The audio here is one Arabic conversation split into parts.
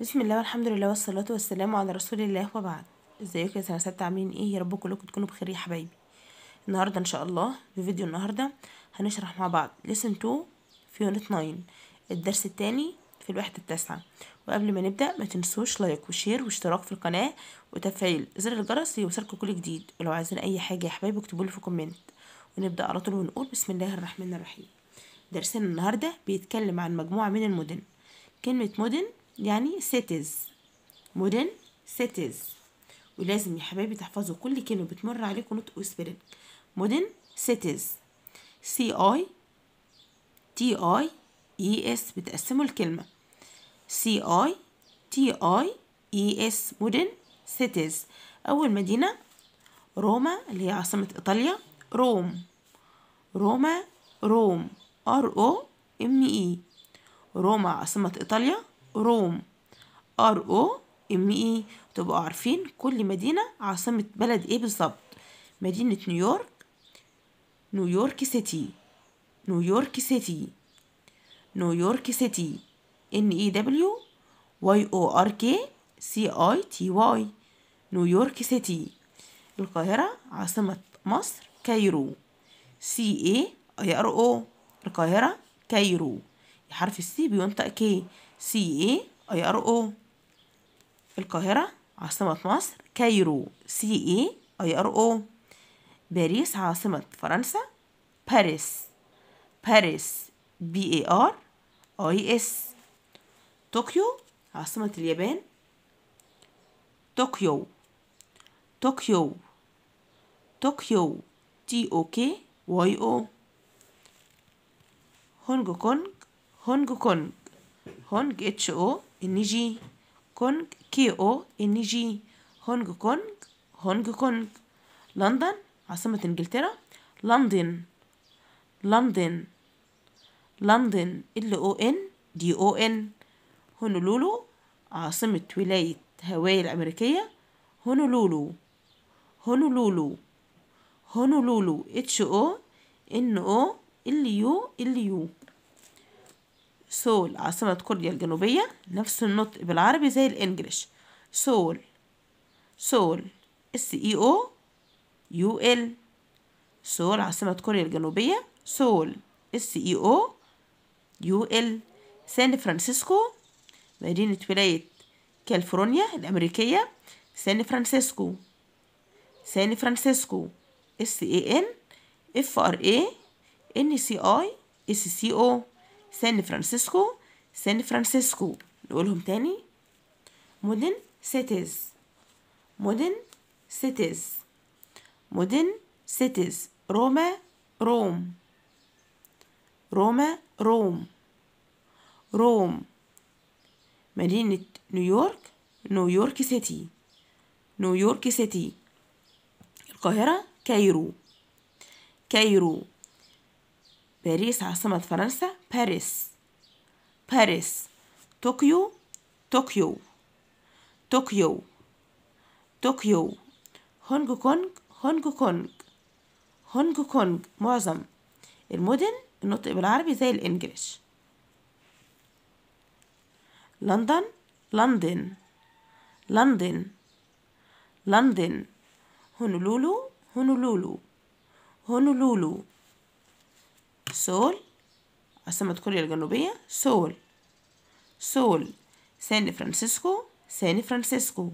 بسم الله والحمد لله والصلاة والسلام على رسول الله وبعد ازيكم يا سنة ست عاملين ايه يا رب كلكم تكونوا بخير يا حبايبي النهاردة ان شاء الله في فيديو النهاردة هنشرح مع بعض لسن 2 في يونت 9 الدرس التاني في الوحدة التاسعة وقبل ما نبدأ ما تنسوش لايك وشير واشتراك في القناة وتفعيل زر الجرس ليوصلكم كل جديد ولو عايزين اي حاجة يا حبايبي اكتبوا لي في كومنت ونبدأ على طول ونقول بسم الله الرحمن الرحيم درسنا النهاردة بيتكلم عن مجموعة من المدن كلمة مدن يعني cities مدن cities ولازم يا حبايبي تحفظوا كل كلمة بتمر عليكم نطق وسبيلنج مدن cities سي اي تي اي اي اس بتقسموا الكلمة سي اي تي اي اي اس مدن cities أول مدينة روما اللي هي عاصمة إيطاليا روم روما روم ار او ام اي روما عاصمة إيطاليا روم ار او ام اي تبقوا عارفين كل مدينة عاصمة بلد ايه بالظبط مدينة نيويورك نيويورك سيتي نيويورك سيتي نيويورك سيتي ان اي دبليو واي او ار كي سي اي تي واي نيويورك سيتي القاهرة عاصمة مصر كايرو سي اي اي ار او القاهرة كايرو حرف السي بينطق كي سي اي اي ار او القاهرة عاصمة مصر كايرو سي اي اي ار او باريس عاصمة فرنسا باريس باريس بي اي ار اي اس طوكيو عاصمة اليابان طوكيو طوكيو طوكيو تي او كي واي او هونج كونج هونج كونج هونج اتش او ان جي كونج كي او ان جي هونج كونج هونج كونج لندن عاصمة انجلترا لندن لندن لندن ال او ان دي او ان هونولولو عاصمة ولاية هاواي الأمريكية هونولولو هونولولو هونولولو اتش او ان او ال يو ال يو سول عاصمة كوريا الجنوبية نفس النطق بالعربي زي الإنجليش سول سول اس اي او يو ال سول عاصمة كوريا الجنوبية سول اس اي او يو ال سان فرانسيسكو مدينة ولاية كاليفورنيا الأمريكية سان فرانسيسكو سان فرانسيسكو اس اي ان اف ار اي ان سي اي اس سي او سان فرانسيسكو سان فرانسيسكو نقولهم تاني مدن سيتيز مدن سيتيز مدن سيتيز روما روم روما روم روم مدينة نيويورك نيويورك سيتي نيويورك سيتي القاهرة كايرو كايرو باريس عاصمة فرنسا باريس باريس طوكيو طوكيو طوكيو طوكيو هونغ كونغ هونغ كونغ هونغ كونغ معظم المدن النطق بالعربي زي الانجليش لندن لندن لندن لندن هونولولو هونولولو هونولولو سول عاصمة كوريا الجنوبية سول سول سان فرانسيسكو سان فرانسيسكو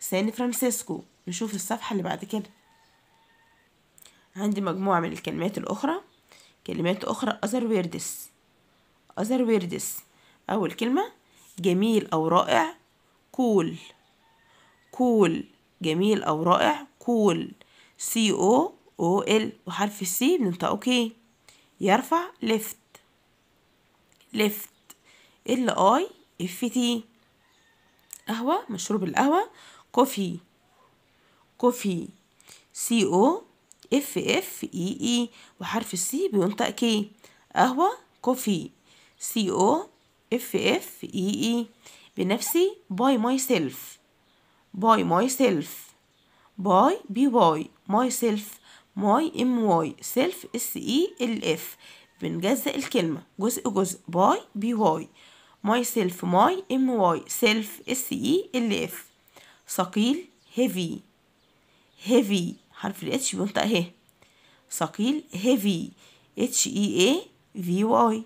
سان فرانسيسكو نشوف الصفحة اللي بعد كده عندي مجموعة من الكلمات الأخرى كلمات أخرى أذر ويردس أذر ويردس أول كلمة جميل أو رائع كول كول جميل أو رائع كول سي أو أو إل وحرف السي بننطقه كي يرفع لفت لفت ال اي اف تي قهوة مشروب القهوة كوفي كوفي سي او اف اف اي اي وحرف السي بينطق كي قهوة كوفي سي او اف اف اي اي بنفسي باي ماي سيلف باي ماي سيلف باي بي باي ماي سيلف ماي ام واي سيلف اس اي ال اف بنجزأ الكلمة جزء جزء باي بي واي ماي سيلف ماي ام واي سيلف اس اي ال اف ثقيل هيفي هيفي حرف الاتش بينطق ه ثقيل هيفي اتش اي اي في واي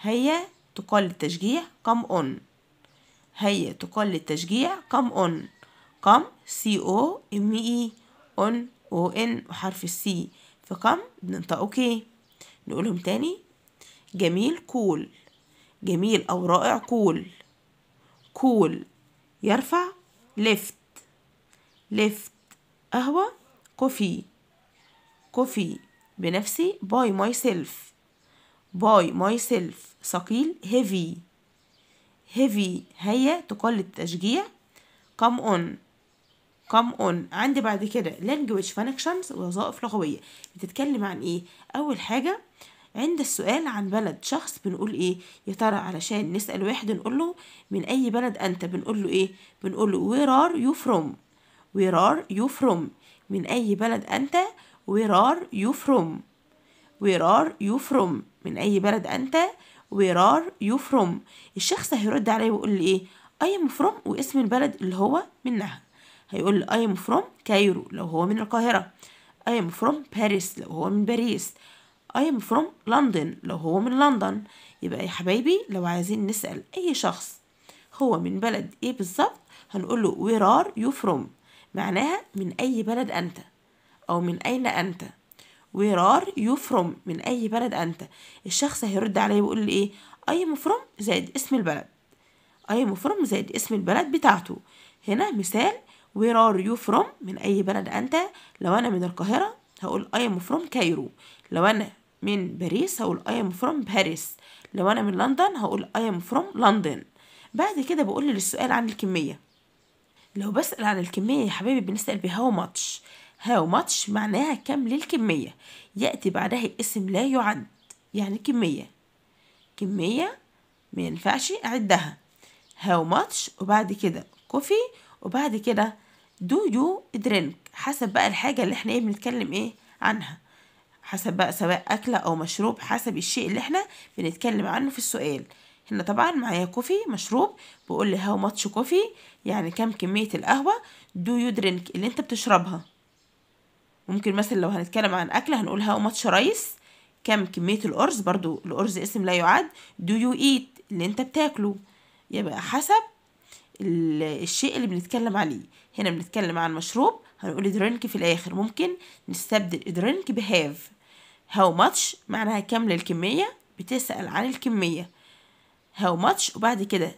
هيا تقال للتشجيع كم اون هيا تقال للتشجيع كم اون كم سي او ام اي اون وهو إن وحرف السي في كم بننطقه كي نقولهم تاني جميل كول جميل أو رائع كول كول يرفع ليفت ليفت قهوة كوفي كوفي بنفسي باي ماي سيلف باي ماي سيلف ثقيل هيفي هيفي هيا تقل التشجيع كم اون come on عندي بعد كده language functions وظائف لغوية بتتكلم عن ايه اول حاجة عند السؤال عن بلد شخص بنقول ايه يا ترى علشان نسأل واحد نقول له من اي بلد انت بنقول له ايه بنقول له where are you from where are you from من اي بلد انت where are you from where are you from من اي بلد انت where are you from الشخص هيرد عليا ويقول لي ايه I am from واسم البلد اللي هو منها هيقول لي I am from كايرو لو هو من القاهرة I am from Paris لو هو من باريس I am from London لو هو من لندن يبقى يا حبايبي لو عايزين نسأل أي شخص هو من بلد إيه بالظبط هنقول له where are you from معناها من أي بلد أنت أو من أين أنت where are you from من أي بلد أنت الشخص هيرد عليا ويقول لي إيه I am from زائد اسم البلد I am from زائد اسم البلد بتاعته هنا مثال where are you from من أي بلد أنت لو أنا من القاهرة هقول I am from كايرو لو أنا من باريس هقول I am from باريس لو أنا من لندن هقول I am from لندن بعد كده بقول للسؤال عن الكمية لو بسأل عن الكمية يا حبيبي بنسأل بهاو ماتش هاو ماتش معناها كم للكمية يأتي بعدها اسم لا يعد يعني كمية كمية مينفعش أعدها هاو ماتش وبعد كده كوفي وبعد كده دو يو درينك حسب بقى الحاجة اللي احنا ايه بنتكلم ايه عنها حسب بقى سواء أكلة أو مشروب حسب الشيء اللي احنا بنتكلم عنه في السؤال هنا طبعا معايا كوفي مشروب بقول لي هاو ماتش كوفي يعني كم كمية القهوة دو يو درينك اللي انت بتشربها ممكن مثلا لو هنتكلم عن أكلة هنقول هاو ماتش رايس كم كمية الأرز برضو الأرز اسم لا يعد دو يو إيت اللي انت بتاكله يبقى حسب الشيء اللي بنتكلم عليه هنا بنتكلم عن مشروب هنقول درينك في الآخر ممكن نستبدل درينك بهاف هاو ماتش معناها كم للكمية بتسأل عن الكمية هاو ماتش وبعد كده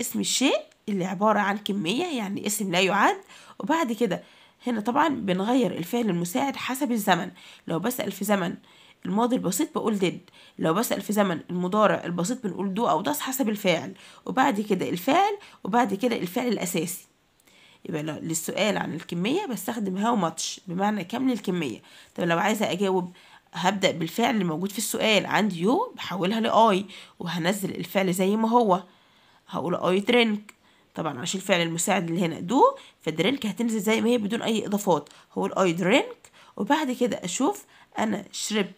اسم الشيء اللي عبارة عن كمية يعني اسم لا يعد وبعد كده هنا طبعا بنغير الفعل المساعد حسب الزمن لو بسأل في زمن الماضي البسيط بقول did لو بسأل في زمن المضارع البسيط بنقول do أو does حسب الفاعل وبعد كده الفعل وبعد كده الفعل الأساسي يبقى للسؤال عن الكمية بستخدم how much بمعنى كم الكمية طب لو عايزة أجاوب هبدأ بالفعل اللي موجود في السؤال عندي يو بحولها لآي وهنزل الفعل زي ما هو هقول آي درينك طبعا عشان الفعل المساعد اللي هنا دو فدرينك هتنزل زي ما هي بدون أي إضافات هقول آي درينك وبعد كده أشوف أنا شربت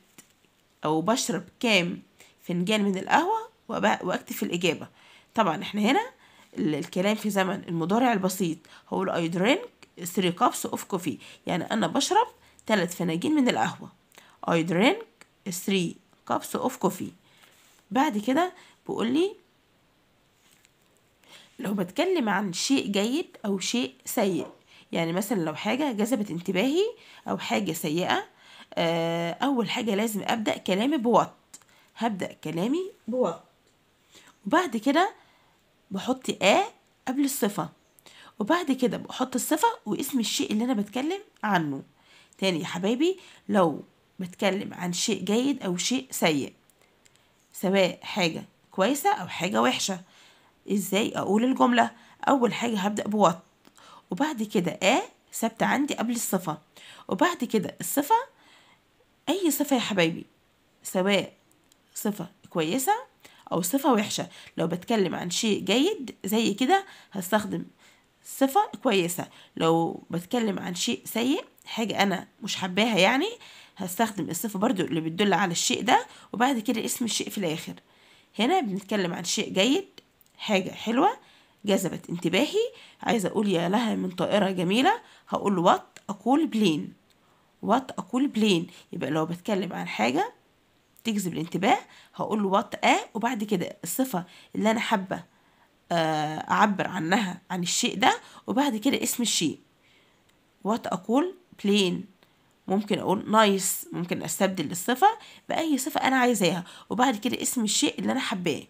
أو بشرب كام فنجان من القهوة وأكتب الإجابة طبعا احنا هنا الكلام في زمن المضارع البسيط هو I drink 3 cups of coffee يعني أنا بشرب 3 فناجين من القهوة I drink 3 cups of coffee بعد كده بيقول لي لو بتكلم عن شيء جيد أو شيء سيء يعني مثلا لو حاجة جذبت انتباهي أو حاجة سيئة آه، أول حاجة لازم أبدأ كلامي بوات هبدأ كلامي بوات وبعد كده بحط آ قبل الصفة وبعد كده بحط الصفة واسم الشيء اللي أنا بتكلم عنه تاني يا حبايبي لو بتكلم عن شيء جيد أو شيء سيء سواء حاجة كويسة أو حاجة وحشة إزاي أقول الجملة أول حاجة هبدأ بوات وبعد كده آ ثابتة عندي قبل الصفة وبعد كده الصفة أي صفة يا حبايبي سواء صفة كويسة أو صفة وحشة لو بتكلم عن شيء جيد زي كده هستخدم صفة كويسة لو بتكلم عن شيء سيء حاجة أنا مش حباها يعني هستخدم الصفة برضو اللي بتدل على الشيء ده وبعد كده اسم الشيء في الآخر هنا بنتكلم عن شيء جيد حاجة حلوة جذبت انتباهي عايزة أقول يا لها من طائرة جميلة هقول وات أقول بلين وات اقول بلين يبقى لو بتكلم عن حاجه تجذب الانتباه هقول له وات اه وبعد كده الصفه اللي انا حابه آه، اعبر عنها عن الشيء ده وبعد كده اسم الشيء وات اقول بلين ممكن اقول نايس ممكن استبدل الصفه باي صفه انا عايزاها وبعد كده اسم الشيء اللي انا حباه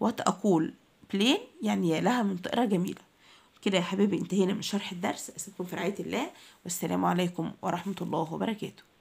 وات اقول بلين يعني يا لها من طائره جميله كده يا حبيبي انتهينا من شرح الدرس أسيبكم في رعاية الله والسلام عليكم ورحمة الله وبركاته